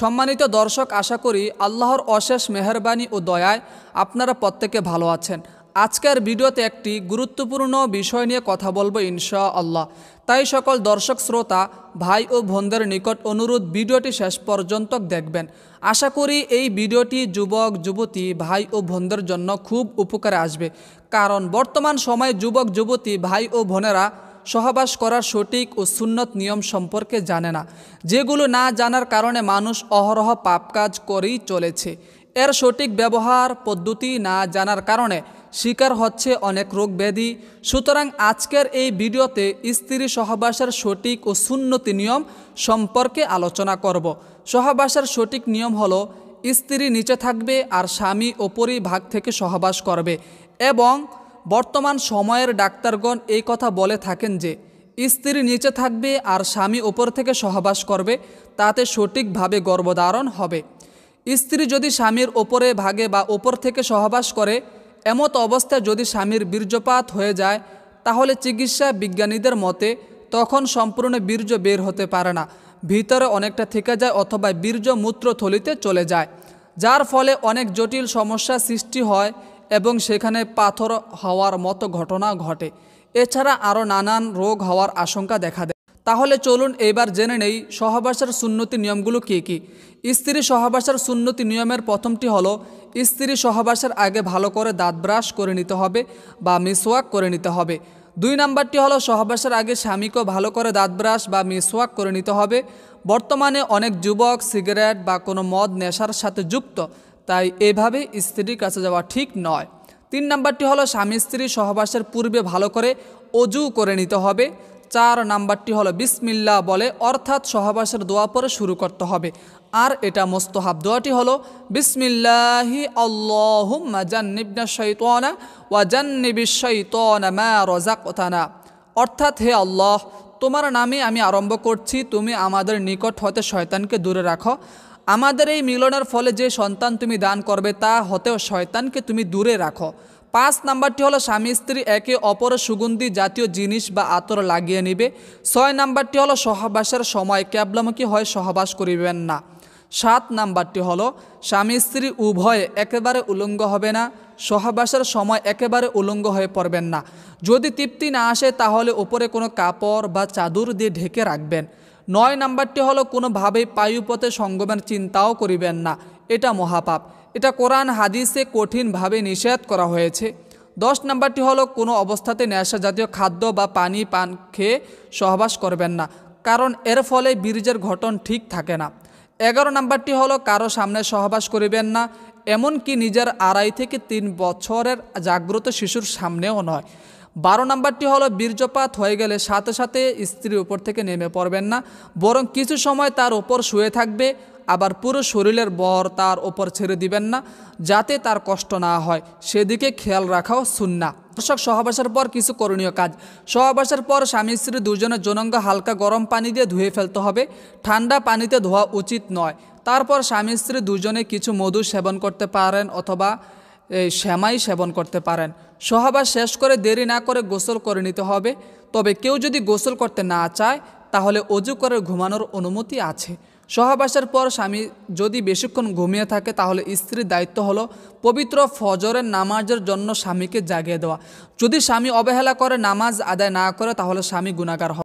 সম্মানিত দর্শক আশা করি আল্লাহর অশেষ মেহরবানি ও দয়ায় আপনারা প্রত্যেকে ভালো আছেন আজকের ভিডিওতে একটি গুরুত্বপূর্ণ বিষয় নিয়ে কথা বলবো ইনশা আল্লাহ তাই সকল দর্শক শ্রোতা ভাই ও বোনদের নিকট অনুরোধ ভিডিওটি শেষ পর্যন্ত দেখবেন আশা করি এই ভিডিওটি যুবক যুবতী ভাই ও বোনদের জন্য খুব উপকারে আসবে কারণ বর্তমান সময়ে যুবক যুবতী ভাই ও বোনেরা সহবাস করার সঠিক ও সুন্নত নিয়ম সম্পর্কে জানে না যেগুলো না জানার কারণে মানুষ অহরহ পাপ কাজ করেই চলেছে এর সঠিক ব্যবহার পদ্ধতি না জানার কারণে শিকার হচ্ছে অনেক রোগ ব্যাধি সুতরাং আজকের এই ভিডিওতে স্ত্রী সহবাসের সঠিক ও সুন্নতি নিয়ম সম্পর্কে আলোচনা করব সহবাসের সঠিক নিয়ম হলো স্ত্রী নিচে থাকবে আর স্বামী ওপরই ভাগ থেকে সহবাস করবে এবং বর্তমান সময়ের ডাক্তারগণ এই কথা বলে থাকেন যে স্ত্রী নিচে থাকবে আর স্বামী ওপর থেকে সহবাস করবে তাতে সঠিকভাবে গর্ভধারণ হবে স্ত্রী যদি স্বামীর ওপরে ভাগে বা ওপর থেকে সহবাস করে এমত অবস্থায় যদি স্বামীর বীর্যপাত হয়ে যায় তাহলে চিকিৎসা বিজ্ঞানীদের মতে তখন সম্পূর্ণ বীর্য বের হতে পারে না ভিতরে অনেকটা থেকে যায় অথবা বীর্য মূত্রথলিতে চলে যায় যার ফলে অনেক জটিল সমস্যা সৃষ্টি হয় এবং সেখানে পাথর হওয়ার মতো ঘটনা ঘটে এছাড়া আরও নানান রোগ হওয়ার আশঙ্কা দেখা দেয় তাহলে চলুন এবার জেনে নেই সহবাসের সুন্নতি নিয়মগুলো কী কী স্ত্রী সহবাসের সুন্নতি নিয়মের প্রথমটি হল স্ত্রী সহবাসের আগে ভালো করে দাঁত ব্রাশ করে নিতে হবে বা মিসওয়াক করে নিতে হবে দুই নাম্বারটি হলো সহবাসের আগে স্বামীকেও ভালো করে দাঁত ব্রাশ বা মিসওয়াক করে নিতে হবে বর্তমানে অনেক যুবক সিগারেট বা কোনো মদ নেশার সাথে যুক্ত তাই এভাবে স্ত্রীর কাছে যাওয়া ঠিক নয় তিন নাম্বারটি হলো স্বামী স্ত্রী সহবাসের পূর্বে ভালো করে অজু করে নিতে হবে চার নাম্বারটি হলো বিসমিল্লা বলে অর্থাৎ সহবাসের দোয়া পরে শুরু করতে হবে আর এটা মোস্তহাব দোয়াটি হলো বিসমিল্লাহি আল্লাহুম্মা জান্নিবনা শৈতানা ওয়া জান্নিবি শৈতানা মা রযাকতানা অর্থাৎ হে আল্লাহ তোমার নামে আমি আরম্ভ করছি তুমি আমাদের নিকট হতে শয়তানকে দূরে রাখো আমাদের এই মিলনের ফলে যে সন্তান তুমি দান করবে তা হতেও শয়তানকে তুমি দূরে রাখো পাঁচ নাম্বারটি হলো স্বামী স্ত্রী একে অপর সুগন্ধি জাতীয় জিনিস বা আতর লাগিয়ে নিবে ছয় নাম্বারটি হলো সহবাসের সময় ক্যাবলামুখী হয় সহবাস করিবেন না সাত নাম্বারটি হলো স্বামী স্ত্রী উভয়ে একেবারে উলঙ্গ হবে না সহবাসের সময় একেবারে উলঙ্গ হয়ে পড়বেন না যদি তৃপ্তি না আসে তাহলে ওপরে কোনো কাপড় বা চাদর দিয়ে ঢেকে রাখবেন নয় নাম্বারটি হলো কোনোভাবেই পায়ুপথে সঙ্গমের চিন্তাও করিবেন না এটা মহাপাপ এটা কোরআন হাদিসে কঠিনভাবে নিষেধ করা হয়েছে দশ নাম্বারটি হলো কোনো অবস্থাতে নেশা জাতীয় খাদ্য বা পানি পান খেয়ে সহবাস করবেন না কারণ এর ফলে বীর্যের ঘটন ঠিক থাকে না এগারো নাম্বারটি হলো কারো সামনে সহবাস করিবেন না এমনকি নিজের আড়াই থেকে তিন বছরের জাগ্রত শিশুর সামনেও নয় বারো নাম্বারটি হলো বীর্যপাত হয়ে গেলে সাথে সাথে স্ত্রীর উপর থেকে নেমে পড়বেন না বরং কিছু সময় তার ওপর শুয়ে থাকবে আবার পুরো শরীরের বর তার ওপর ছেড়ে দিবেন না যাতে তার কষ্ট না হয় সেদিকে খেয়াল রাখাও সুন্না দর্শক সহবাসের পর কিছু করণীয় কাজ সহবাসের পর স্বামী স্ত্রী দুজনে জনঙ্গ হালকা গরম পানি দিয়ে ধুয়ে ফেলতে হবে ঠান্ডা পানিতে ধোয়া উচিত নয় তারপর স্বামী স্ত্রী দুজনে কিছু মধু সেবন করতে পারেন অথবা শ্যামাই সেবন করতে পারেন সহাবাস শেষ করে দেরি না করে গোসল করে নিতে হবে তবে কেউ যদি গোসল করতে না চায় তাহলে অজু করে ঘুমানোর অনুমতি আছে সহবাসের পর স্বামী যদি বেশিক্ষণ ঘুমিয়ে থাকে তাহলে স্ত্রীর দায়িত্ব হলো পবিত্র ফজরের নামাজের জন্য স্বামীকে জাগিয়ে দেওয়া যদি স্বামী অবহেলা করে নামাজ আদায় না করে তাহলে স্বামী গুণাগার